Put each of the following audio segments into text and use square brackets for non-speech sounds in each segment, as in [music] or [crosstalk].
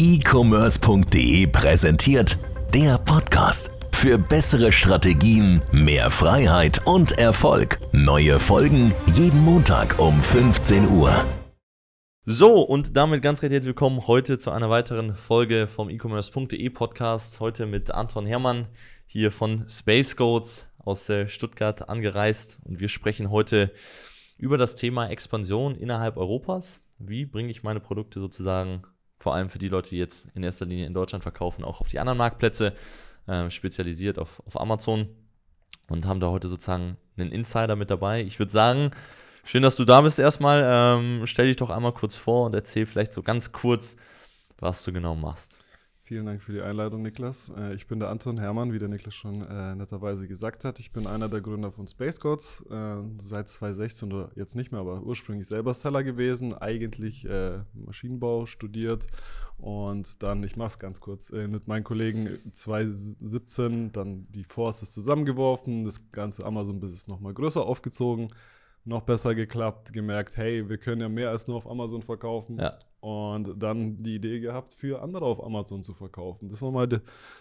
e-commerce.de präsentiert der Podcast. Für bessere Strategien, mehr Freiheit und Erfolg. Neue Folgen jeden Montag um 15 Uhr. So, und damit ganz herzlich willkommen heute zu einer weiteren Folge vom e-commerce.de Podcast. Heute mit Anton Herrmann hier von Space Codes aus äh, Stuttgart angereist. Und wir sprechen heute über das Thema Expansion innerhalb Europas. Wie bringe ich meine Produkte sozusagen vor allem für die Leute, die jetzt in erster Linie in Deutschland verkaufen, auch auf die anderen Marktplätze, äh, spezialisiert auf, auf Amazon und haben da heute sozusagen einen Insider mit dabei. Ich würde sagen, schön, dass du da bist erstmal. Ähm, stell dich doch einmal kurz vor und erzähl vielleicht so ganz kurz, was du genau machst. Vielen Dank für die Einladung, Niklas. Äh, ich bin der Anton Hermann, wie der Niklas schon äh, netterweise gesagt hat. Ich bin einer der Gründer von Space Gods, äh, seit 2016 oder jetzt nicht mehr, aber ursprünglich selber Seller gewesen, eigentlich Maschinenbau studiert und dann, ich mache es ganz kurz, mit meinen Kollegen 2017 dann die Forces zusammengeworfen, das ganze Amazon-Business nochmal größer aufgezogen noch besser geklappt, gemerkt, hey, wir können ja mehr als nur auf Amazon verkaufen. Ja und dann die Idee gehabt, für andere auf Amazon zu verkaufen. Das war mal de,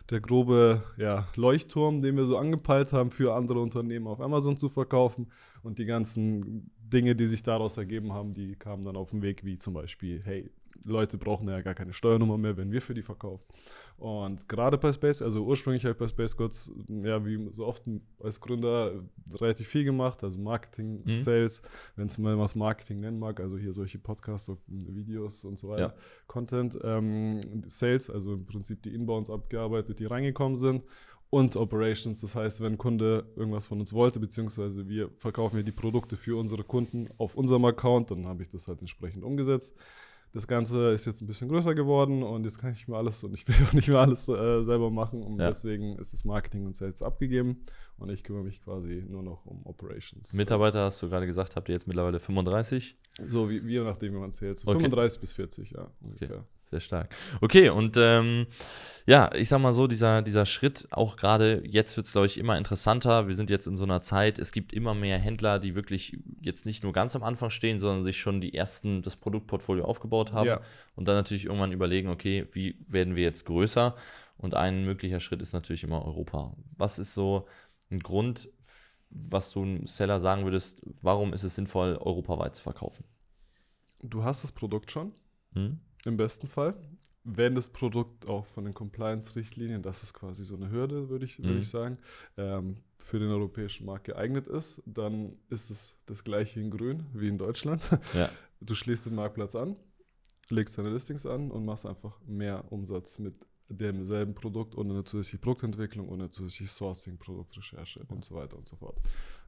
der grobe ja, Leuchtturm, den wir so angepeilt haben, für andere Unternehmen auf Amazon zu verkaufen. Und die ganzen Dinge, die sich daraus ergeben haben, die kamen dann auf den Weg, wie zum Beispiel, hey, Leute brauchen ja gar keine Steuernummer mehr, wenn wir für die verkaufen. Und gerade bei Space, also ursprünglich habe ich bei Space Gods, ja, wie so oft als Gründer relativ viel gemacht, also Marketing, mhm. Sales, wenn es mal was Marketing nennen mag, also hier solche Podcasts, so Videos und so weiter, ja. Content, ähm, Sales, also im Prinzip die Inbounds abgearbeitet, die reingekommen sind und Operations. Das heißt, wenn ein Kunde irgendwas von uns wollte, beziehungsweise wir verkaufen ja die Produkte für unsere Kunden auf unserem Account, dann habe ich das halt entsprechend umgesetzt das Ganze ist jetzt ein bisschen größer geworden und jetzt kann ich nicht mehr alles und ich will auch nicht mehr alles äh, selber machen und ja. deswegen ist das Marketing und Sales abgegeben und ich kümmere mich quasi nur noch um Operations. Mitarbeiter hast du gerade gesagt, habt ihr jetzt mittlerweile 35? So, wie, wie nachdem, wie man zählt. So okay. 35 bis 40, ja. Ungefähr. Okay. Sehr stark. Okay, und ähm, ja, ich sag mal so, dieser, dieser Schritt, auch gerade jetzt wird es, glaube ich, immer interessanter. Wir sind jetzt in so einer Zeit, es gibt immer mehr Händler, die wirklich jetzt nicht nur ganz am Anfang stehen, sondern sich schon die ersten, das Produktportfolio aufgebaut haben ja. und dann natürlich irgendwann überlegen, okay, wie werden wir jetzt größer? Und ein möglicher Schritt ist natürlich immer Europa. Was ist so ein Grund, was du einem Seller sagen würdest, warum ist es sinnvoll, europaweit zu verkaufen? Du hast das Produkt schon. Hm? im besten Fall. Wenn das Produkt auch von den Compliance-Richtlinien, das ist quasi so eine Hürde, würde ich, mhm. ich sagen, ähm, für den europäischen Markt geeignet ist, dann ist es das gleiche in Grün wie in Deutschland. [laughs] Ja. Du schließt den Marktplatz an, legst deine Listings an und machst einfach mehr Umsatz mit demselben Produkt ohne eine zusätzliche Produktentwicklung, ohne zusätzliche Sourcing, Produktrecherche und so weiter und so fort.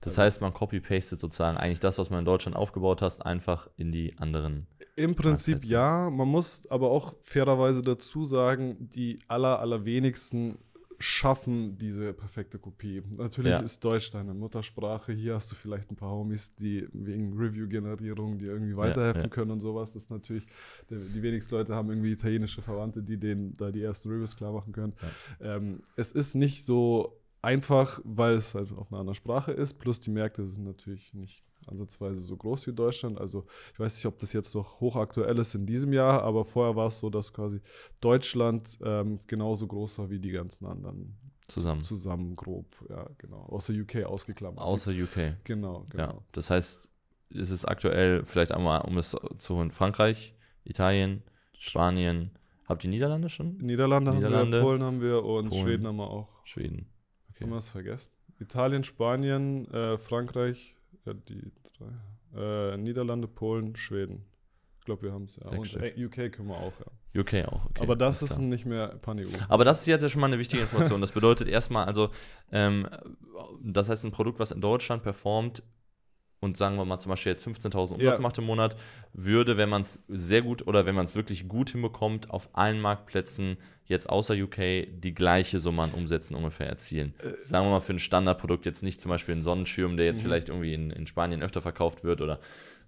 Das also heißt, man copy-pastet sozusagen eigentlich das, was man in Deutschland aufgebaut hast, einfach in die anderen im Prinzip halt ja. Man muss aber auch fairerweise dazu sagen, die aller, allerwenigsten schaffen diese perfekte Kopie. Natürlich ja. ist Deutsch deine Muttersprache. Hier hast du vielleicht ein paar Homies, die wegen Review-Generierung dir irgendwie weiterhelfen ja, ja. können und sowas. Das ist natürlich, die wenigsten Leute haben irgendwie italienische Verwandte, die denen da die ersten Reviews klar machen können. Ähm, es ist nicht so einfach, weil es halt auf einer anderen Sprache ist, plus die Märkte sind natürlich nicht ansatzweise so groß wie Deutschland. Also ich weiß nicht, ob das jetzt noch hochaktuell ist in diesem Jahr, aber vorher war es so, dass quasi Deutschland ähm, genauso groß war wie die ganzen anderen. Zusammen. Zusammen grob, ja, genau. Außer UK ausgeklammert. Außer UK. Genau, genau. Ja, genau. das heißt, es ist aktuell vielleicht einmal, um es zu holen, Frankreich, Italien, Spanien. Habt ihr Niederlande schon? Niederlande, Niederlande haben wir, Polen haben wir und Polen, Schweden haben wir auch. Schweden okay. Haben wir es vergessen? Italien, Spanien, äh, Frankreich, äh, die drei, äh, Niederlande, Polen, Schweden. Ich glaube, wir haben es. Ja. Und äh, UK können wir auch, ja. UK auch, okay. Aber das ist nicht mehr Pan-EU. Aber das ist jetzt ja schon mal eine wichtige Information. Das bedeutet erstmal, also, ähm, das heißt, ein Produkt, was in Deutschland performt, und sagen wir mal zum Beispiel jetzt 15.000 Umsatz ja. macht im Monat, würde, wenn man es sehr gut oder wenn man es wirklich gut hinbekommt, auf allen Marktplätzen jetzt außer UK die gleiche Summe an Umsätzen ungefähr erzielen. Äh, sagen wir mal für ein Standardprodukt jetzt nicht zum Beispiel einen Sonnenschirm, der jetzt mhm. vielleicht irgendwie in, in Spanien öfter verkauft wird oder,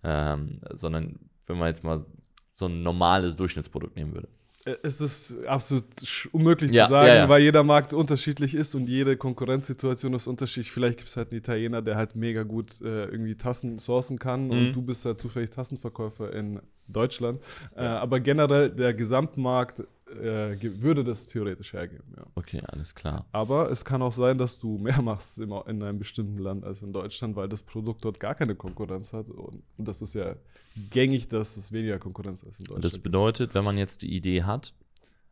ähm, sondern wenn man jetzt mal so ein normales Durchschnittsprodukt nehmen würde. Äh, es ist absolut unmöglich ja, zu sagen, ja, ja. weil jeder Markt unterschiedlich ist und jede Konkurrenzsituation ist unterschiedlich. Vielleicht gibt es halt einen Italiener, der halt mega gut äh, irgendwie Tassen sourcen kann mhm. und du bist halt zufällig Tassenverkäufer in Deutschland. Äh, aber generell der Gesamtmarkt äh, würde das theoretisch hergeben, ja. Okay, alles klar. Aber es kann auch sein, dass du mehr machst in einem bestimmten Land als in Deutschland, weil das Produkt dort gar keine Konkurrenz hat. Und das ist ja gängig, dass es weniger Konkurrenz als in Deutschland. Das bedeutet, wenn man jetzt die Idee hat,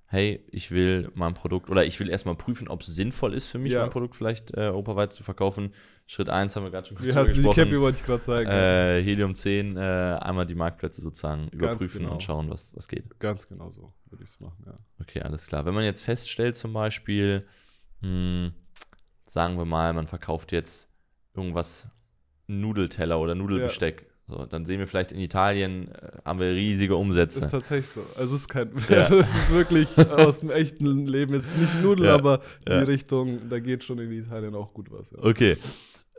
hey, ich will mein Produkt oder ich will erstmal prüfen, ob es sinnvoll ist für mich, ja. mein Produkt vielleicht äh, europaweit zu verkaufen. Schritt 1 haben wir gerade schon kurz ja, gesprochen. Die Cappy wollte ich gerade zeigen. Äh, Helium 10, äh, einmal die Marktplätze sozusagen überprüfen genau. und schauen, was, was geht. Ganz genau so würde ich es machen, ja. Okay, alles klar. Wenn man jetzt feststellt, zum Beispiel, mh, hm, sagen wir mal, man verkauft jetzt irgendwas, Nudelteller oder Nudelbesteck. Ja. So, dann sehen wir vielleicht in Italien äh, haben wir riesige Umsätze. Das ist tatsächlich so. Also es ist kein, ja. also [laughs] es ist wirklich aus dem echten Leben jetzt nicht Nudel, ja. aber die Richtung, da geht schon in Italien auch gut was. Okay.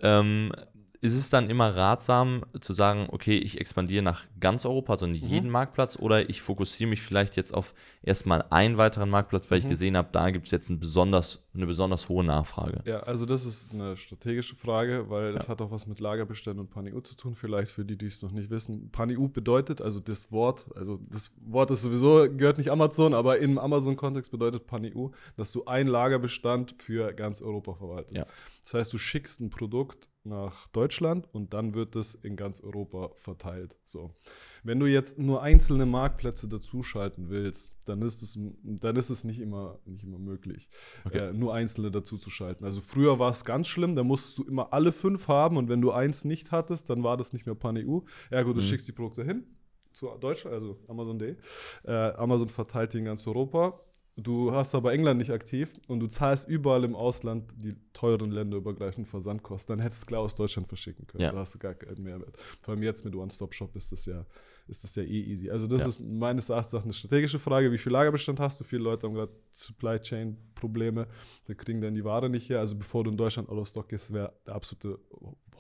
Ähm, ist es dann immer ratsam zu sagen, okay, ich expandiere nach ganz Europa, also in mhm. jeden Marktplatz, oder ich fokussiere mich vielleicht jetzt auf erstmal einen weiteren Marktplatz, weil mhm. ich gesehen habe, da gibt es jetzt ein besonders, eine besonders hohe Nachfrage? Ja, also das ist eine strategische Frage, weil das ja. hat auch was mit Lagerbeständen und PANIU zu tun, vielleicht für die, die es noch nicht wissen. PANIU bedeutet, also das Wort, also das Wort ist sowieso, gehört nicht Amazon, aber im Amazon-Kontext bedeutet PANIU, dass du einen Lagerbestand für ganz Europa verwaltest. Ja. Das heißt, du schickst ein Produkt nach Deutschland und dann wird es in ganz Europa verteilt. So. Wenn du jetzt nur einzelne Marktplätze dazuschalten willst, dann ist es, dann ist es nicht, immer, nicht immer möglich, okay. äh, nur einzelne dazuzuschalten. Also früher war es ganz schlimm, da musstest du immer alle fünf haben und wenn du eins nicht hattest, dann war das nicht mehr Pan-EU. Ja gut, du mhm. schickst die Produkte hin zu Deutschland, also Amazon.de. Äh, Amazon verteilt die in ganz Europa Du hast aber England nicht aktiv und du zahlst überall im Ausland die teuren länderübergreifenden Versandkosten. Dann hättest du es klar aus Deutschland verschicken können. Ja. Da hast du gar keinen Mehrwert. Vor allem jetzt mit One-Stop-Shop ist das ja ist das ja eh easy. Also das ja. ist meines Erachtens auch eine strategische Frage, wie viel Lagerbestand hast du? Viele Leute haben gerade Supply Chain Probleme, die kriegen dann die Ware nicht her. Also bevor du in Deutschland out of stock gehst, wäre der absolute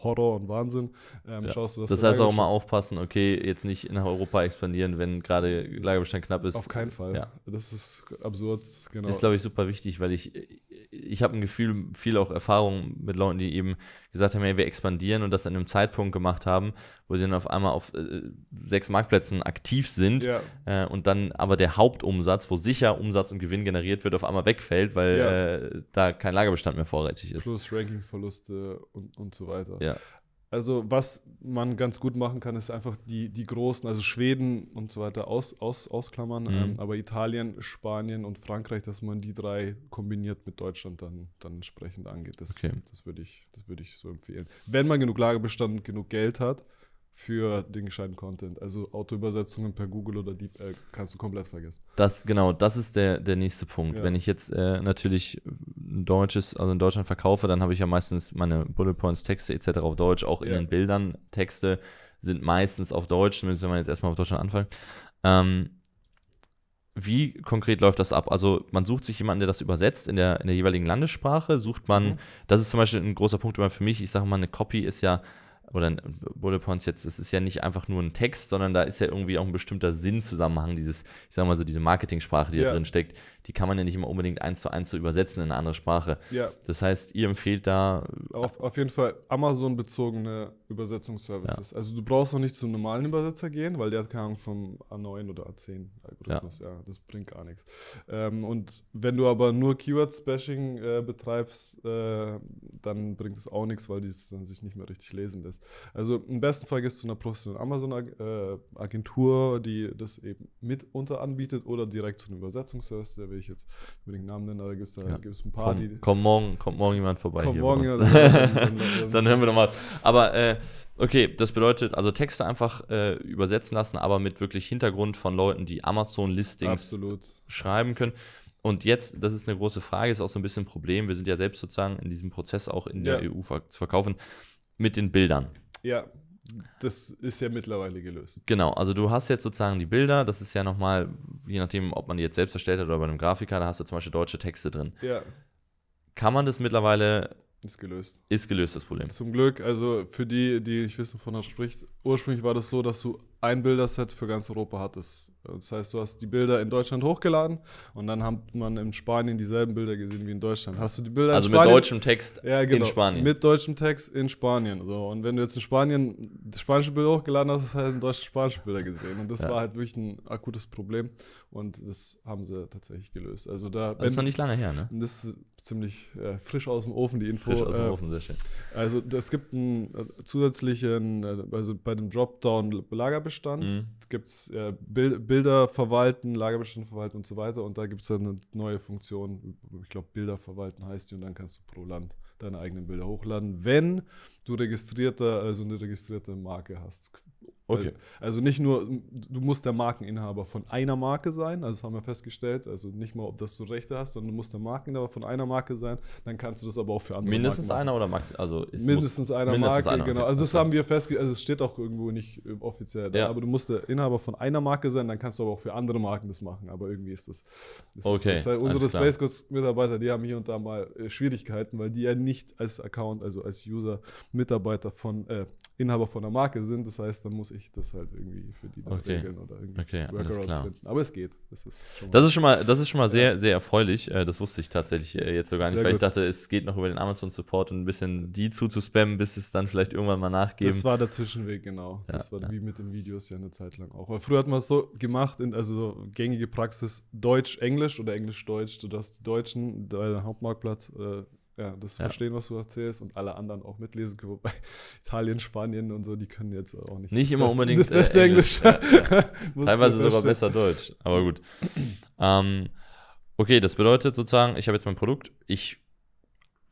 Horror und Wahnsinn. Ähm, ja. schaust du das heißt auch mal aufpassen, okay, jetzt nicht nach Europa expandieren, wenn gerade Lagerbestand knapp ist. Auf keinen Fall. Ja. Das ist absurd, genau. Das ist, glaube ich, super wichtig, weil ich ich habe ein Gefühl, viel auch Erfahrung mit Leuten, die eben gesagt haben, hey, wir expandieren und das an einem Zeitpunkt gemacht haben, wo sie dann auf einmal auf äh, sechs Marktplätzen aktiv sind ja. äh, und dann aber der Hauptumsatz, wo sicher Umsatz und Gewinn generiert wird, auf einmal wegfällt, weil ja. äh, da kein Lagerbestand mehr vorrätig ist. Plus Rankingverluste und, und so weiter. Ja. Also, was man ganz gut machen kann, ist einfach die, die großen, also Schweden und so weiter, aus, aus, ausklammern. Mhm. Ähm, aber Italien, Spanien und Frankreich, dass man die drei kombiniert mit Deutschland dann, dann entsprechend angeht. Das, okay. das würde ich, würd ich so empfehlen. Wenn man genug Lagerbestand und genug Geld hat für den gescheiten Content. Also Autoübersetzungen per Google oder DeepL kannst du komplett vergessen. Das, genau, das ist der, der nächste Punkt. Ja. Wenn ich jetzt äh, natürlich ein deutsches, also in Deutschland verkaufe, dann habe ich ja meistens meine Bullet Points, Texte etc. auf Deutsch, auch in ja. den Bildern. Texte sind meistens auf Deutsch, zumindest wenn man jetzt erstmal auf Deutschland anfängt. Ähm, wie konkret läuft das ab? Also man sucht sich jemanden, der das übersetzt in der, in der jeweiligen Landessprache, sucht man, mhm. das ist zum Beispiel ein großer Punkt immer für mich, ich sage mal, eine Copy ist ja, oder ein Bullet Points jetzt, es ist ja nicht einfach nur ein Text, sondern da ist ja irgendwie auch ein bestimmter Sinnzusammenhang, dieses, ich sage mal so, diese Marketingsprache, die ja. da drin steckt, die kann man ja nicht immer unbedingt eins zu eins so übersetzen in eine andere Sprache. Ja. Das heißt, ihr empfehlt da. Auf, auf jeden Fall Amazon-bezogene Übersetzungsservices. Ja. Also du brauchst auch nicht zum normalen Übersetzer gehen, weil der hat keine Ahnung vom A9 oder A10 Algorithmus. Ja. ja das bringt gar nichts. Ähm, und wenn du aber nur Keyword-Spashing äh, betreibst, äh, dann bringt es auch nichts, weil die es dann sich nicht mehr richtig lesen lässt. Also im besten Fall gehst du zu einer professionellen Amazon-Agentur, äh, die das eben mitunter anbietet oder direkt zu einem Übersetzungsservice, der will ich jetzt mit den Namen nennen, aber da gibt es ja. ein paar, komm, die. Komm morgen, kommt morgen jemand vorbei. Kommt morgen. Ja, dann, dann, [laughs] dann, dann, hören wir nochmal. Aber äh, okay, das bedeutet, also Texte einfach äh, übersetzen lassen, aber mit wirklich Hintergrund von Leuten, die Amazon-Listings schreiben können. Und jetzt, das ist eine große Frage, ist auch so ein bisschen ein Problem. Wir sind ja selbst sozusagen in diesem Prozess auch in der ja. EU ver zu verkaufen mit den Bildern. Ja das ist ja mittlerweile gelöst. Genau, also du hast jetzt sozusagen die Bilder, das ist ja nochmal, je nachdem, ob man die jetzt selbst erstellt hat oder bei einem Grafiker, da hast du zum Beispiel deutsche Texte drin. Ja. Kann man das mittlerweile. Ist gelöst. Ist gelöst, das Problem. Zum Glück, also für die, die nicht wissen, wovon er spricht, ursprünglich war das so, dass du ein Bilderset für ganz Europa hattest. Das heißt, du hast die Bilder in Deutschland hochgeladen und dann hat man in Spanien dieselben Bilder gesehen wie in Deutschland. Hast du die Bilder also in Spanien? Also mit deutschem Text ja, genau, in Spanien. Mit deutschem Text in Spanien. So. Und wenn du jetzt in Spanien das spanische Bild hochgeladen hast, hast du halt in Deutschland spanische Bilder gesehen. Und das ja. war halt wirklich ein akutes Problem. Und das haben sie tatsächlich gelöst. Also da, das ist noch nicht lange her, ne? Das ist ziemlich äh, frisch aus dem Ofen, die Info. Frisch aus dem äh, Ofen, sehr schön. Also es gibt einen äh, zusätzlichen, äh, also bei dem Dropdown Lagerbestand Lagerbestand. Mhm. Gibt es äh, Bild, Bilder verwalten, Lagerbestand verwalten und so weiter. Und da gibt es eine neue Funktion. Ich glaube, Bilder verwalten heißt die. Und dann kannst du pro Land deine eigenen Bilder hochladen, wenn du registrierte, also eine registrierte Marke hast. Okay. Also, also nicht nur, du musst der Markeninhaber von einer Marke sein, also das haben wir festgestellt, also nicht mal, ob das du Rechte hast, sondern du musst der Markeninhaber von einer Marke sein, dann kannst du das aber auch für andere Mindestens Marken einer oder max, also mindestens einer mindestens Marke, einer. genau. Also das okay. haben wir festgestellt, also es steht auch irgendwo nicht äh, offiziell da, ja. aber du musst der Inhaber von einer Marke sein, dann kannst du aber auch für andere Marken das machen, aber irgendwie ist das, das okay. Ist, ist halt unsere Space Mitarbeiter, die haben hier und da mal äh, Schwierigkeiten, weil die ja nicht als Account, also als User Mitarbeiter von, äh, Inhaber von der Marke sind. Das heißt, dann muss ich das halt irgendwie für die dann okay. regeln oder irgendwie okay, Workarounds finden. Aber es geht. Das ist schon mal, das ist schon mal, das ist schon mal sehr, sehr erfreulich. Äh, das wusste ich tatsächlich äh, jetzt so gar nicht, sehr weil gut. ich dachte, es geht noch über den Amazon-Support und ein bisschen die zuzuspammen, bis es dann vielleicht irgendwann mal nachgeben. Das war der Zwischenweg, genau. Ja, das war ja. wie mit den Videos ja eine Zeit lang auch. Weil früher hat man es so gemacht, in, also gängige Praxis Deutsch-Englisch oder Englisch-Deutsch, sodass die Deutschen, der Hauptmarktplatz, äh, ja, das ja. verstehen, was du erzählst und alle anderen auch mitlesen können. Wobei [laughs] Italien, Spanien und so, die können jetzt auch nicht. Nicht immer das, unbedingt das äh, beste äh, Englisch. Englisch. Ja, ja. [laughs] Teilweise sogar besser Deutsch, aber gut. ähm, okay, das bedeutet sozusagen, ich habe jetzt mein Produkt, ich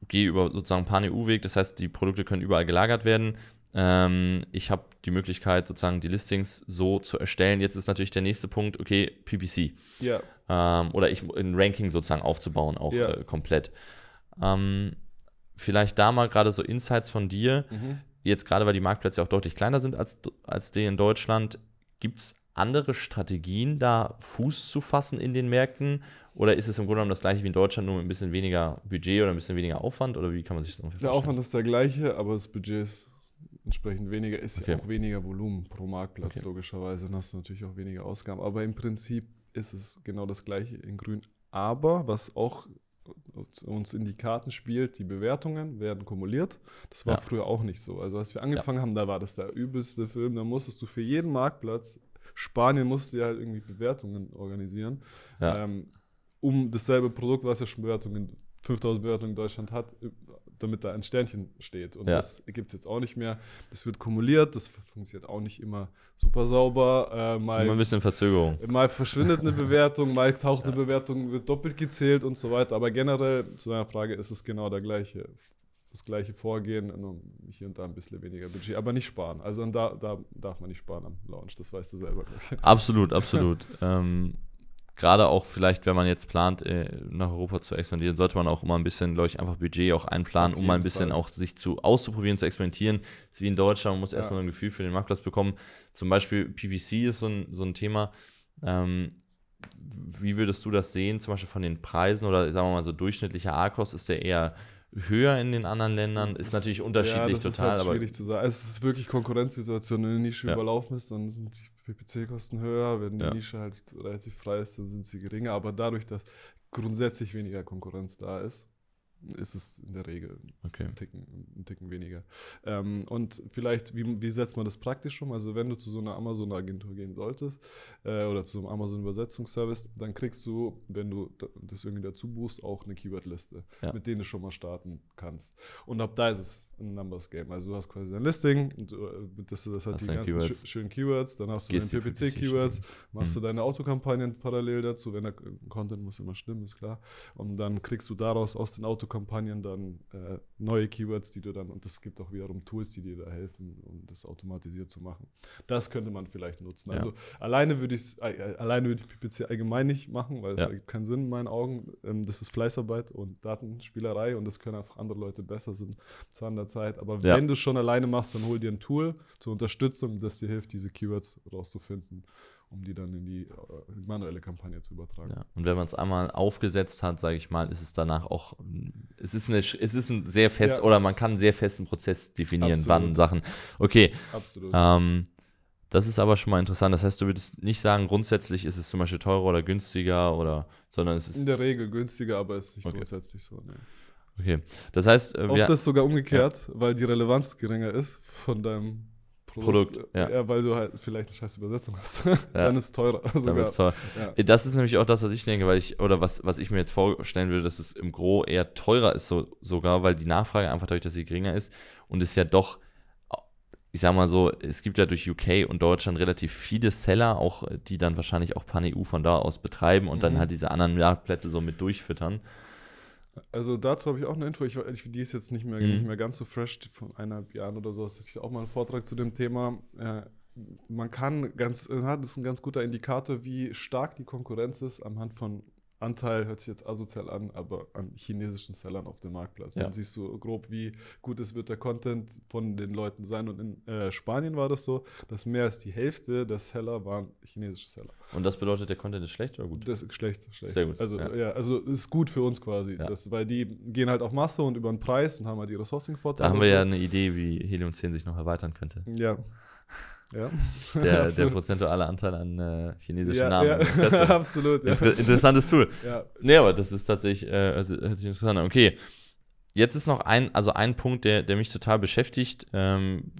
gehe über sozusagen Pan-EU-Weg, das heißt, die Produkte können überall gelagert werden. Ähm, ich habe die Möglichkeit, sozusagen die Listings so zu erstellen. Jetzt ist natürlich der nächste Punkt, okay, PPC. Ja. Ähm, oder ich ein Ranking sozusagen aufzubauen, auch äh, komplett. Ähm, vielleicht da mal gerade so Insights von dir. Mhm. Jetzt gerade, weil die Marktplätze auch deutlich kleiner sind als, als die in Deutschland, gibt es andere Strategien, da Fuß zu fassen in den Märkten? Oder ist es im Grunde genommen das gleiche wie in Deutschland, nur mit ein bisschen weniger Budget oder ein bisschen weniger Aufwand? Oder wie kann man sich das ungefähr Der Aufwand ist der gleiche, aber das Budget ist entsprechend weniger. Ist okay. ja auch weniger Volumen pro Marktplatz, okay. logischerweise. Dann hast du natürlich auch weniger Ausgaben. Aber im Prinzip ist es genau das gleiche in Grün. Aber was auch uns in die Karten spielt, die Bewertungen werden kumuliert. Das war ja. früher auch nicht so. Also als wir angefangen ja. haben, da war das der übelste Film. Da musstest du für jeden Marktplatz, Spanien musste ja halt irgendwie Bewertungen organisieren, ja. ähm, um dasselbe Produkt, was ja schon Bewertungen, 5000 Bewertungen in Deutschland hat, damit da ein Sternchen steht. Und ja. das gibt es jetzt auch nicht mehr. Das wird kumuliert, das funktioniert auch nicht immer super sauber. Äh, mal, immer ein bisschen Verzögerung. Mal verschwindet eine [laughs] Bewertung, mal taucht eine Bewertung, wird doppelt gezählt und so weiter. Aber generell zu deiner Frage ist es genau der gleiche das gleiche Vorgehen, nur hier und da ein bisschen weniger Budget, aber nicht sparen. Also da, da darf man nicht sparen am Launch, das weißt du selber. Absolut, absolut. [laughs] ähm, gerade auch vielleicht, wenn man jetzt plant, äh, nach Europa zu expandieren, sollte man auch immer ein bisschen, glaube ich, einfach Budget auch einplanen, um mal ein bisschen Fall. auch sich zu auszuprobieren, zu experimentieren. Das ist wie in Deutschland, man muss ja. erstmal ein Gefühl für den Marktplatz bekommen. Zum Beispiel PPC ist so ein, so ein Thema. Ähm, wie würdest du das sehen, zum Beispiel von den Preisen oder sagen wir mal so durchschnittlicher A-Kost, ist der eher höher in den anderen Ländern. Ist natürlich unterschiedlich ja, das total. Ist halt schwierig zu sagen. Es ist wirklich Konkurrenzsituation. Wenn die Nische ja. überlaufen ist, dann sind die PPC-Kosten höher. Wenn die ja. Nische halt relativ frei ist, dann sind sie geringer. Aber dadurch, dass grundsätzlich weniger Konkurrenz da ist, ist es in der Regel okay. einen, Ticken, einen Ticken weniger. Ähm, und vielleicht, wie, wie setzt man das praktisch um? Also, wenn du zu so einer Amazon-Agentur gehen solltest äh, oder zu so einem Amazon-Übersetzungsservice, dann kriegst du, wenn du das irgendwie dazu buchst, auch eine Keyword-Liste, ja. mit denen du schon mal starten kannst. Und ab da ist es ein Numbers-Game. Also, du hast quasi dein Listing, du, äh, das, das hat hast die ganzen Keywords. schönen Keywords, dann hast du Gehst den PPC-Keywords, machst mhm. du deine Autokampagnen parallel dazu, wenn der Content muss immer stimmen, ist klar. Und dann kriegst du daraus aus den Autokampagnen Kampagnen dann äh, neue Keywords, die du dann, und es gibt auch wiederum Tools, die dir da helfen, um das automatisiert zu machen. Das könnte man vielleicht nutzen. Ja. Also alleine würde ich äh, äh, alleine würde ich PPC allgemein nicht machen, weil es ja. keinen Sinn in meinen Augen. Ähm, das ist Fleißarbeit und Datenspielerei und das können einfach andere Leute besser sind zu anderer Zeit. Aber ja. wenn du schon alleine machst, dann hol dir ein Tool zur Unterstützung, das dir hilft, diese Keywords rauszufinden um die dann in die äh, manuelle Kampagne zu übertragen. Ja. Und wenn man es einmal aufgesetzt hat, sage ich mal, ist es danach auch, es ist, eine, es ist ein sehr fest, ja. oder man kann einen sehr festen Prozess definieren, Absolut. wann Sachen. Okay. Absolut. Ähm, das ist aber schon mal interessant. Das heißt, du würdest nicht sagen, grundsätzlich ist es zum Beispiel teurer oder günstiger oder, sondern es ist. In der Regel günstiger, aber es ist nicht okay. grundsätzlich so. Ne. Okay. Das heißt, äh, oft ist es sogar umgekehrt, ja. weil die Relevanz geringer ist von deinem Produkt, Produkt ja. ja. weil du halt vielleicht eine scheiß Übersetzung hast. ja. [laughs] Dann ist es teurer. Sogar. Ist teuer. ja. Das ist nämlich auch das, was ich denke, weil ich, oder was, was ich mir jetzt vorstellen würde, dass es im Gro eher teurer ist, so, sogar, weil die Nachfrage einfach dadurch, dass sie geringer ist und es ja doch, ich sag mal so, es gibt ja durch UK und Deutschland relativ viele Seller, auch die dann wahrscheinlich auch Pan-EU von da aus betreiben und mhm. dann halt diese anderen Marktplätze so mit durchfüttern. Also dazu habe ich auch eine Info. Ich, ich, die ist jetzt nicht mehr, mhm. nicht mehr ganz so fresh, von eineinhalb Jahren oder so. Das ich auch mal einen Vortrag zu dem Thema. Äh, man kann ganz, äh, das ist ein ganz guter Indikator, wie stark die Konkurrenz ist anhand von Anteil hört sich jetzt asozial an, aber an chinesischen Sellern auf dem Marktplatz. Ja. Dann siehst du grob, wie gut es wird der Content von den Leuten sein. Und in äh, Spanien war das so, dass mehr als die Hälfte der Seller waren chinesische Seller. Und das bedeutet, der Content ist schlecht oder gut? Das ist schlecht, schlecht. Sehr gut. Also ja, ja also ist gut für uns quasi, ja. das, weil die gehen halt auf Masse und über den Preis und haben halt ihre Sourcing-Vorteile. Da haben wir ja eine Idee, wie Helium 10 sich noch erweitern könnte. Ja. Ja. [laughs] Der, der, prozentuale Anteil an äh, chinesischen ja, Namen. Ja. [laughs] Absolut. Ja. Inter interessantes Tool. Ja. Nee, aber das ist tatsächlich, äh, also, hört sich interessant an. Okay. Jetzt ist noch ein, also ein Punkt, der, der mich total beschäftigt, ähm,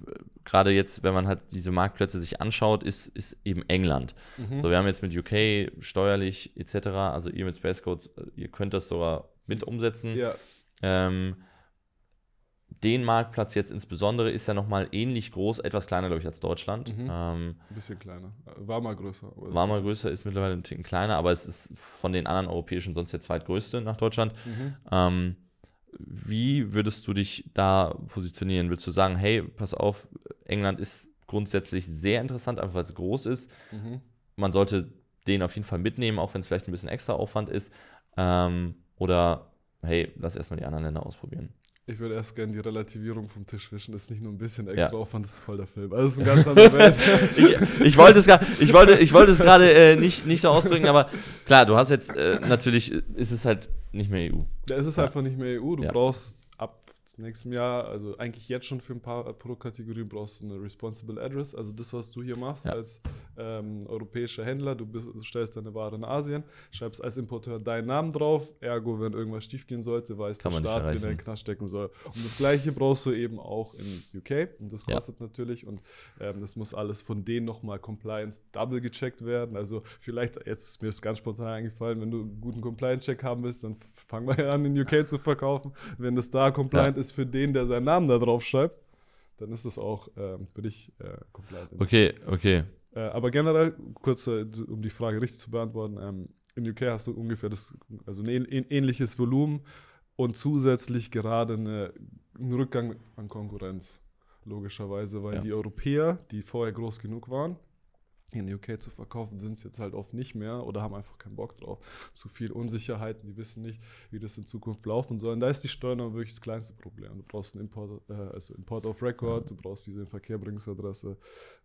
gerade jetzt, wenn man halt diese Marktplätze sich anschaut, ist, ist eben England. Mhm. So, wir haben jetzt mit UK steuerlich etc., also ihr mit Space Codes, äh, ihr könnt das sogar mit umsetzen. Ja. Ähm, den Marktplatz jetzt insbesondere ist ja nochmal ähnlich groß, etwas kleiner, glaube ich, als Deutschland. Mhm. Ähm, ein bisschen kleiner. War mal größer. War mal größer, ist mittlerweile ein Ticken kleiner, aber es ist von den anderen europäischen sonst der zweitgrößte nach Deutschland. Mhm. Ähm, wie würdest du dich da positionieren? Würdest du sagen, hey, pass auf, England ist grundsätzlich sehr interessant, einfach weil es groß ist. Mhm. Man sollte den auf jeden Fall mitnehmen, auch wenn es vielleicht ein bisschen extra Aufwand ist. Ähm, oder hey, lass erstmal die anderen Länder ausprobieren. Ich würde erst gerne die Relativierung vom Tisch wischen. Das ist nicht nur ein bisschen extra ja. Aufwand, das ist voll der Film. Also, das ist ein ganz anderer Welt. [laughs] ich, ich, wollte es, ich wollte, ich wollte es gerade äh, nicht, nicht so ausdrücken, aber klar, du hast jetzt äh, natürlich, äh, ist es halt nicht mehr EU. Ja, es ist ja. einfach nicht mehr EU. Du ja. brauchst ab nächstem Jahr, also eigentlich jetzt schon für ein paar äh, Produktkategorien, brauchst du eine Responsible Address. Also, das, was du hier machst als ähm, europäischer Händler, du, stellst deine Ware in Asien, schreibst als Importeur deinen Namen drauf, ergo, wenn irgendwas schiefgehen sollte, weiß Kann der Staat, wie der in den Knast stecken soll. Und das Gleiche brauchst du eben auch in UK und das kostet ja. natürlich und ähm, das muss alles von denen nochmal Compliance double gecheckt werden. Also vielleicht, jetzt ist mir das ganz spontan eingefallen, wenn du einen guten Compliance-Check haben willst, dann fang mal an, in UK zu verkaufen. Wenn das da compliant ja. ist für den, der seinen Namen da drauf schreibt, dann ist das auch ähm, für dich äh, compliant. Okay, okay. Äh, aber generell, kurz äh, um die Frage richtig zu beantworten, ähm, in UK hast du ungefähr das, also ein ähnliches Volumen und zusätzlich gerade eine, einen Rückgang an Konkurrenz, logischerweise, weil ja. die Europäer, die vorher groß genug waren, in die UK zu verkaufen, sind es jetzt halt oft nicht mehr oder haben einfach keinen Bock drauf. Zu viel Unsicherheiten, die wissen nicht, wie das in Zukunft laufen soll. Und da ist die Steuer dann wirklich das kleinste Problem. Du brauchst einen Import, äh, also Import of Record, du brauchst diese Verkehrbringungsadresse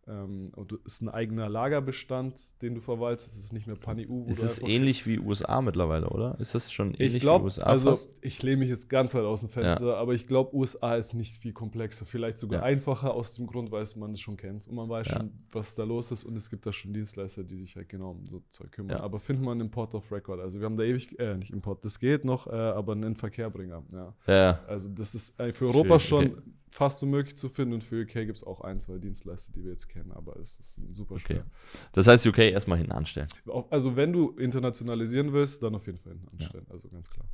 ähm, und du, ist ein eigener Lagerbestand, den du verwaltest. Es ist nicht mehr Pan-EU. Ist es ähnlich wie USA mittlerweile, oder? Ist das schon ähnlich ich glaub, wie USA? Also fast? ich lehne mich jetzt ganz weit aus dem Fenster, ja. aber ich glaube, USA ist nicht viel komplexer. Vielleicht sogar ja. einfacher aus dem Grund, weil man es schon kennt und man weiß ja. schon, was da los ist und es gibt da schon Dienstleister, die sich halt genau um so Zeug kümmern. Ja. Aber finden wir einen Import of Record. Also wir haben da ewig, äh, nicht Import, das geht noch, äh, aber einen Verkehrbringer. Ja. ja. Also das ist äh, für Europa Schön, okay. schon fast unmöglich zu finden und für UK gibt es auch ein, zwei Dienstleister, die wir jetzt kennen, aber es ist super schwer. Okay. Das heißt, UK erstmal hinten anstellen. Also wenn du internationalisieren willst, dann auf jeden Fall hinten anstellen. Ja. Also ganz klar.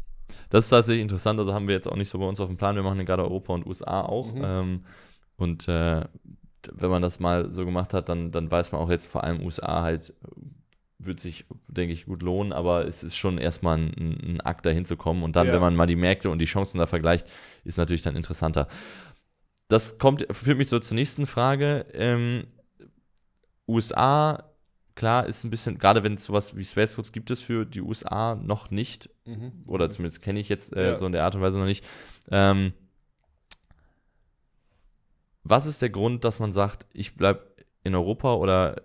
Das ist tatsächlich interessant, also haben wir jetzt auch nicht so bei uns auf dem Plan. Wir machen gerade Europa und USA auch. Mhm. Ähm, und äh, wenn man das mal so gemacht hat, dann, dann weiß man auch jetzt vor allem USA halt, wird sich, denke ich, gut lohnen, aber es ist schon erstmal ein, ein Akt, da hinzukommen. Und dann, ja. wenn man mal die Märkte und die Chancen da vergleicht, ist natürlich dann interessanter. Das kommt, führt mich so zur nächsten Frage. Ähm, USA, klar, ist ein bisschen, gerade wenn es sowas wie Space gibt es für die USA noch nicht, mhm. oder zumindest kenne ich jetzt äh, ja. so in der Art und Weise noch nicht. Ähm, was ist der Grund, dass man sagt, ich bleibe in Europa oder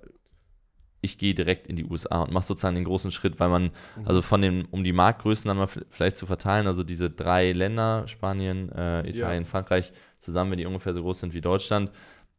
ich gehe direkt in die USA und mache sozusagen den großen Schritt, weil man, mhm. also von den, um die Marktgrößen dann mal vielleicht zu verteilen, also diese drei Länder, Spanien, äh, Italien, ja. Frankreich, zusammen, wenn die ungefähr so groß sind wie Deutschland,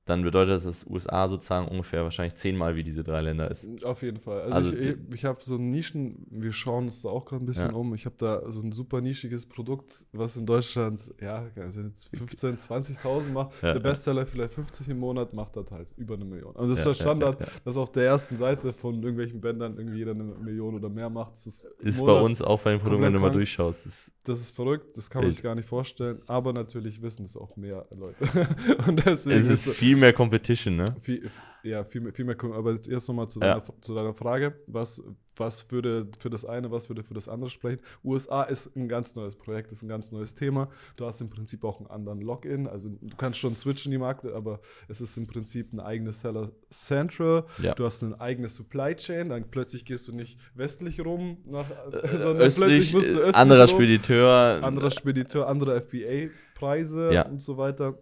dann bedeutet das, dass USA sozusagen ungefähr wahrscheinlich zehnmal wie diese drei Länder ist. Auf jeden Fall. Also, also ich, ich, ich habe so ein Nischen, wir schauen uns da auch gerade ein bisschen ja. um. Ich habe da so ein super nischiges Produkt, was in Deutschland, ja, also 15, 20.000 macht. Ja, der Bestseller ja. vielleicht 50 im Monat macht das halt über eine Million. Also das ist der Standard, dass auf der ersten Seite von irgendwelchen Bändern irgendwie jeder eine Million oder mehr macht. Das ist, ist bei uns auch bei den Produkten, wenn du mal durchschaust. Ist das ist verrückt, das kann man sich gar nicht vorstellen. Aber natürlich wissen es auch mehr Leute. [laughs] Und deswegen es ist, ist viel viel mehr Competition, ne? Viel, ja, viel mehr, viel mehr aber jetzt erst nochmal zu, ja. zu, deiner Frage, was, was würde für das eine, was würde für das andere sprechen? USA ist ein ganz neues Projekt, ist ein ganz neues Thema. Du hast im Prinzip auch einen anderen Login, also du kannst schon switchen die Markt, aber es ist im Prinzip ein eigenes Seller Central, ja. du hast eine eigene Supply Chain, dann plötzlich gehst du nicht westlich rum, nach, äh, [laughs] sondern östlich, plötzlich musst du äh, östlich anderer rum, Spediteur, anderer Spediteur, andere FBA Preise ja. und so weiter.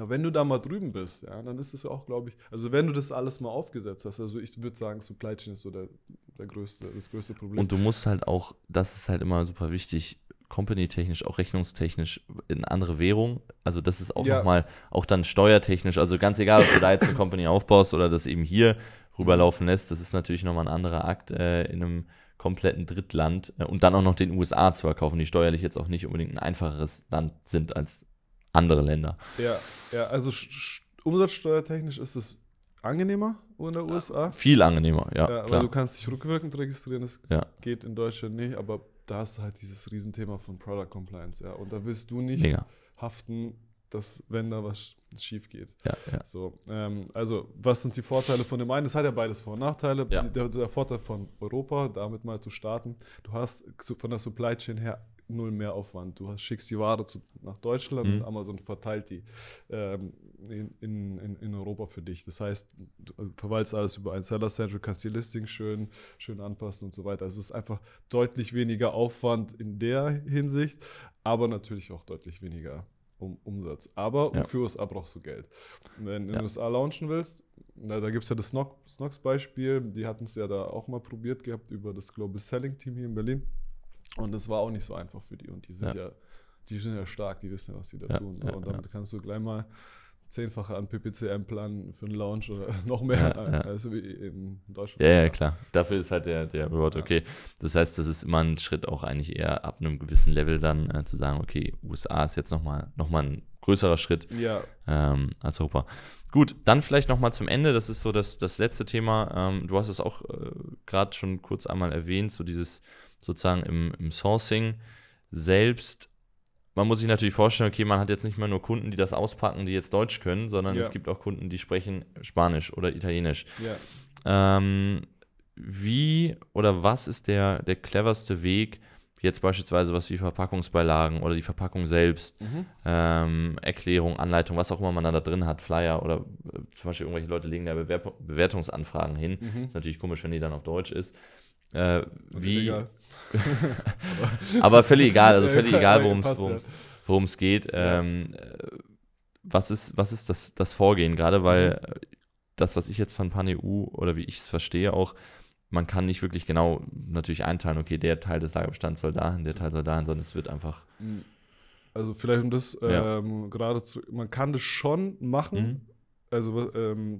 Aber wenn du da mal drüben bist, ja, dann ist es auch, glaube ich, also wenn du das alles mal aufgesetzt hast, also ich würde sagen, Supply Chain ist so der, der größte, das größte Problem. Und du musst halt auch, das ist halt immer super wichtig, company-technisch, auch rechnungstechnisch in andere Währung. Also das ist auch ja. nochmal, auch dann steuertechnisch, also ganz egal, ob du da jetzt eine Company aufbaust oder das eben hier rüberlaufen lässt, das ist natürlich nochmal ein anderer Akt äh, in einem kompletten Drittland äh, und dann auch noch den USA zu verkaufen, die steuerlich jetzt auch nicht unbedingt ein einfacheres Land sind als andere Länder. Ja, ja also umsatzsteuertechnisch ist es angenehmer in der USA. Ja, viel angenehmer, ja. ja aber du kannst dich rückwirkend registrieren, das ja. geht in Deutschland nicht, aber da hast du halt dieses Riesenthema von Product Compliance, ja. Und da wirst du nicht Mega. haften, dass wenn da was schief geht. Ja, ja. So, ähm, also, was sind die Vorteile von dem einen? Es hat ja beides Vor- und Nachteile. Ja. Der, der, Vorteil von Europa, damit mal zu starten, du hast von der Supply Chain her null mehr Aufwand. Du schickst die Ware zu, nach Deutschland mhm. und Amazon verteilt die ähm, in, in, in Europa für dich. Das heißt, du äh, verwaltest alles über ein Seller Central, kannst die Listing schön, schön anpassen und so weiter. Also es ist einfach deutlich weniger Aufwand in der Hinsicht, aber natürlich auch deutlich weniger um Umsatz. Aber ja. für USA brauchst du Geld. Wenn du ja. in USA launchen willst, na, da gibt es ja das Snox-Beispiel, die hatten es ja da auch mal probiert gehabt über das Global Selling Team hier in Berlin. Und es war auch nicht so einfach für die. Und die sind ja, ja die sind ja stark, die wissen ja, was die da tun. und damit kannst du gleich mal zehnfache an PPCM planen für einen Launch oder [laughs] noch mehr, ja, ja. also wie in Deutschland. Ja, ja, klar. Dafür ist halt der, der Reward okay. Das heißt, das ist immer ein Schritt auch eigentlich eher ab einem gewissen Level dann äh, zu sagen, okay, USA ist jetzt nochmal noch mal ein größerer Schritt ähm, als Europa. Gut, dann vielleicht nochmal zum Ende, das ist so das, das letzte Thema. Ähm, du hast es auch äh, gerade schon kurz einmal erwähnt, so dieses sozusagen im, im Sourcing selbst man muss sich natürlich vorstellen, okay, man hat jetzt nicht mehr nur Kunden, die das auspacken, die jetzt Deutsch können, sondern ja. es gibt auch Kunden, die sprechen Spanisch oder Italienisch. Ja. Ähm, wie oder was ist der, der cleverste Weg, jetzt beispielsweise was wie Verpackungsbeilagen oder die Verpackung selbst, mhm. ähm, Erklärung, Anleitung, was auch immer man da drin hat, Flyer oder äh, zum Beispiel irgendwelche Leute legen da Bewerb Bewertungsanfragen hin. Mhm. Ist natürlich komisch, wenn die dann auf Deutsch ist. Äh, wie. [laughs] aber völlig egal, also völlig egal, worum es geht. Ähm, äh, was ist, was ist das, das Vorgehen? Gerade weil mhm. das, was ich jetzt von PanEU oder wie ich es verstehe, auch, man kann nicht wirklich genau natürlich einteilen, okay, der Teil des Lagerbestands soll dahin, der Teil soll dahin, sondern es wird einfach. Mhm. Also vielleicht um das ja. Ähm, gerade zu. Man kann das schon machen. Mhm. Also ähm,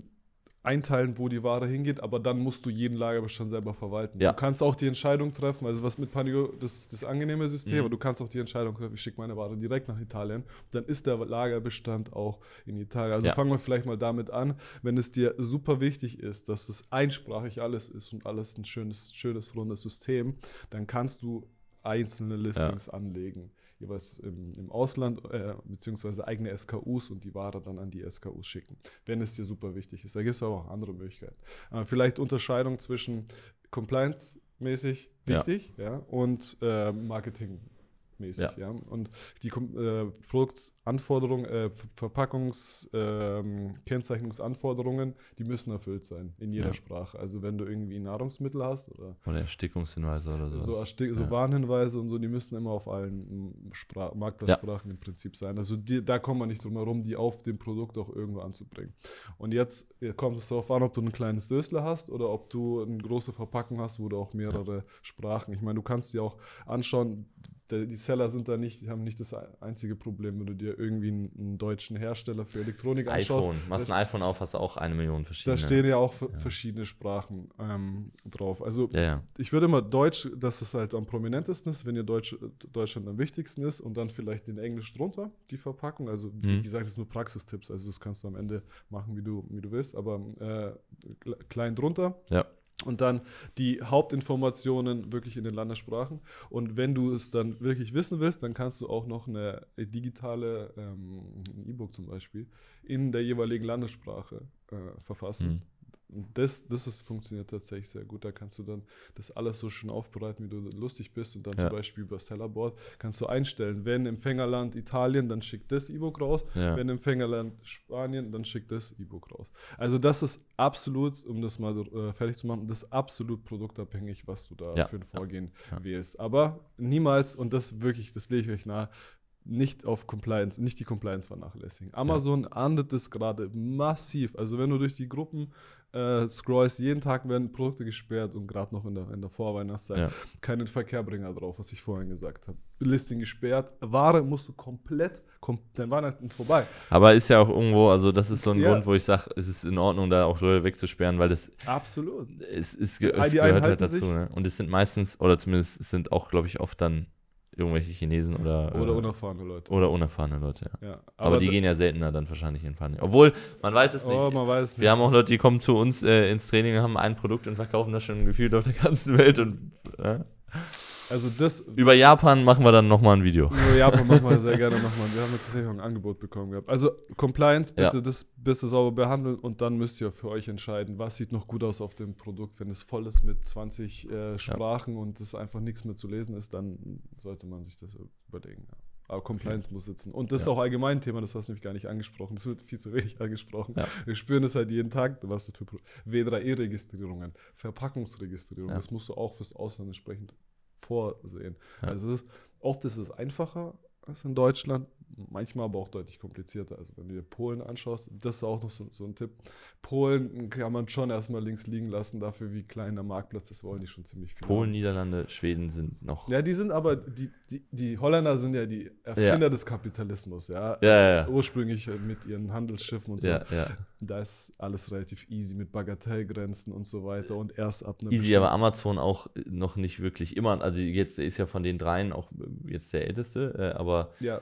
einteilen, wo die Ware hingeht, aber dann musst du jeden Lagerbestand selber verwalten. Ja. Du kannst auch die Entscheidung treffen, also was mit Panigo, das ist das angenehme System, mhm. aber du kannst auch die Entscheidung treffen, ich schicke meine Ware direkt nach Italien, dann ist der Lagerbestand auch in Italien. Also ja. fangen wir vielleicht mal damit an, wenn es dir super wichtig ist, dass es einsprachig alles ist und alles ein schönes, schönes rundes System, dann kannst du einzelne Listings ja. anlegen jeweils im, im Ausland äh, beziehungsweise eigene SKUs und die Ware dann an die SKUs schicken, wenn es dir super wichtig ist. Da gibt es aber auch andere Möglichkeiten. Äh, vielleicht Unterscheidung zwischen Compliance mäßig wichtig ja. ja und äh, Marketing mäßig, ja. ja? Und die äh, Produktanforderungen, äh, Verpackungs-, äh, Kennzeichnungsanforderungen, die müssen erfüllt sein in jeder ja. Sprache. Also wenn du irgendwie Nahrungsmittel hast oder, oder Erstickungshinweise oder sowas. so. Erstick so Warnhinweise und so, die müssen immer auf allen Spra Marktplatzsprachen im Prinzip sein. Also die, da kommt man nicht drum herum, die auf dem Produkt auch irgendwo anzubringen. Und jetzt äh, kommt es darauf an, ob du ein kleines Dösler hast oder ob du eine große Verpackung hast, wo du auch mehrere Sprachen. Ich meine, du kannst dir auch anschauen, die Seller sind da nicht, haben nicht das einzige Problem, wenn du dir irgendwie einen, deutschen Hersteller für Elektronik anschaust. iPhone, machst ein iPhone auf, hast auch eine Million verschiedene. Da stehen ja auch ja. verschiedene Sprachen ähm, drauf. Also ja, ja. ich würde immer Deutsch, dass es halt am prominentesten ist, wenn dir Deutsch, Deutschland am wichtigsten ist und dann vielleicht den Englisch drunter, die Verpackung. Also wie mhm. gesagt, das sind nur Praxistipps, also das kannst du am Ende machen, wie du, wie du willst, aber äh, klein drunter. Ja und dann die Hauptinformationen wirklich in den Landessprachen. Und wenn du es dann wirklich wissen willst, dann kannst du auch noch eine äh, digitale ähm, E-Book zum Beispiel in der jeweiligen Landessprache äh, verfassen. Mhm das, das ist, funktioniert tatsächlich sehr gut. Da kannst du dann das alles so schön aufbereiten, wie du lustig bist. Und dann ja. zum Beispiel über Sellerboard kannst du einstellen, wenn Empfängerland Italien, dann schickt das E-Book raus. Ja. Wenn Empfängerland Spanien, dann schickt das E-Book raus. Also das ist absolut, um das mal äh, fertig zu machen, das ist absolut produktabhängig, was du da ja. für ein Vorgehen wählst. Aber niemals, und das wirklich, das lege ich euch nahe, nicht auf Compliance, nicht die Compliance vernachlässigen. Amazon ja. ahndet es gerade massiv. Also wenn du durch die Gruppen äh, scrollst, jeden Tag werden Produkte gesperrt und gerade noch in der, in der Vorweihnachtszeit ja. keinen Verkehrbringer drauf, was ich vorhin gesagt habe. Listing gesperrt, Ware musst du komplett, kom dein Weihnachten vorbei. Aber ist ja auch irgendwo, also das ist so ein ja. Grund, wo ich sage, es ist in Ordnung, da auch Leute wegzusperren, weil das absolut, es, es, es, es gehört halt dazu. Ne? Und es sind meistens, oder zumindest sind auch, glaube ich, oft dann irgendwelche Chinesen oder. Äh, oder äh, unerfahrene Leute. Oder unerfahrene Leute, ja. ja aber, aber, die gehen ja seltener dann wahrscheinlich in Panik. Obwohl, man weiß es nicht. Oh, man weiß es Wir haben auch Leute, die kommen zu uns äh, ins Training, haben ein Produkt und verkaufen das schon gefühlt auf der ganzen Welt und. Äh. Also das über Japan machen wir dann nochmal ein Video. Über Japan machen wir [laughs] sehr gerne nochmal. Wir haben jetzt tatsächlich ein Angebot bekommen gehabt. Also Compliance, bitte ja. das bitte sauber behandeln und dann müsst ihr für euch entscheiden, was sieht noch gut aus auf dem Produkt. Wenn es voll ist mit 20 äh, Sprachen ja. und es einfach nichts mehr zu lesen ist, dann sollte man sich das überlegen. Ja. Aber Compliance okay. muss sitzen. Und das ja. ist auch allgemein Thema, das hast du nämlich gar nicht angesprochen. Das wird viel zu wenig angesprochen. Ja. Wir spüren das halt jeden Tag, was das für W3E-Registrierungen, Verpackungsregistrierungen, ja. das musst du auch fürs Ausland entsprechend vorsehen. Ja. Also es ist, oft ist es einfacher als in Deutschland, manchmal aber auch deutlich komplizierter. Also wenn du dir Polen anschaust, das ist auch noch so, so ein Tipp. Polen kann man schon erstmal links liegen lassen, dafür wie klein der Marktplatz ist, wollen die schon ziemlich viel. Polen, Niederlande, Schweden sind noch. Ja, die sind aber, die, die, die Holländer sind ja die Erfinder ja. des Kapitalismus, ja? Ja, ja. Ursprünglich mit ihren Handelsschiffen und so. Ja, ja. Da ist alles relativ easy mit Bagatellgrenzen und so weiter und erst ab einem. Easy, aber Amazon auch noch nicht wirklich immer. Also jetzt ist ja von den dreien auch äh, jetzt der älteste, äh, aber ja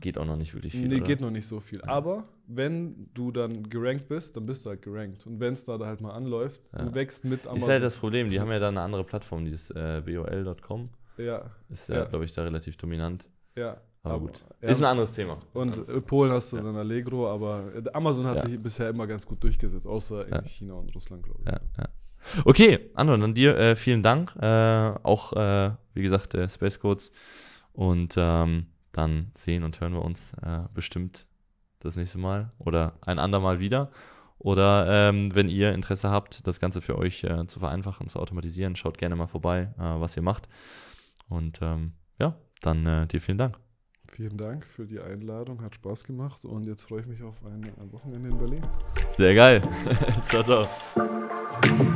geht auch noch nicht wirklich viel. Nee, oder? geht noch nicht so viel. Ja. Aber wenn du dann gerankt bist, dann bist du halt gerankt. Und wenn es da halt mal anläuft, ja. du wächst mit Amazon. Ist halt das Problem, die haben ja da eine andere Plattform, dieses äh, BOL.com. Ja. Ist ja, glaube ich, da relativ dominant. Ja. Aber, aber gut. ist ein anderes Thema. Und anderes äh, Polen hast du dann Allegro, aber äh, Amazon hat sich bisher immer ganz gut durchgesetzt, außer in China und Russland, glaube ich. Ja, ja. Okay, Anton, dann dir äh, vielen Dank. Äh, auch, äh, wie gesagt, Space Codes. Und ähm, dann sehen und hören wir uns äh, bestimmt das nächste Mal oder ein andermal wieder. Oder ähm, wenn ihr Interesse habt, das Ganze für euch äh, zu vereinfachen, zu automatisieren, schaut gerne mal vorbei, äh, was ihr macht. Und ähm, ja, dann äh, dir vielen Dank. Vielen Dank für die Einladung, hat Spaß gemacht und jetzt freue ich mich auf ein Wochenende in Berlin. Sehr geil. [laughs] ciao, ciao.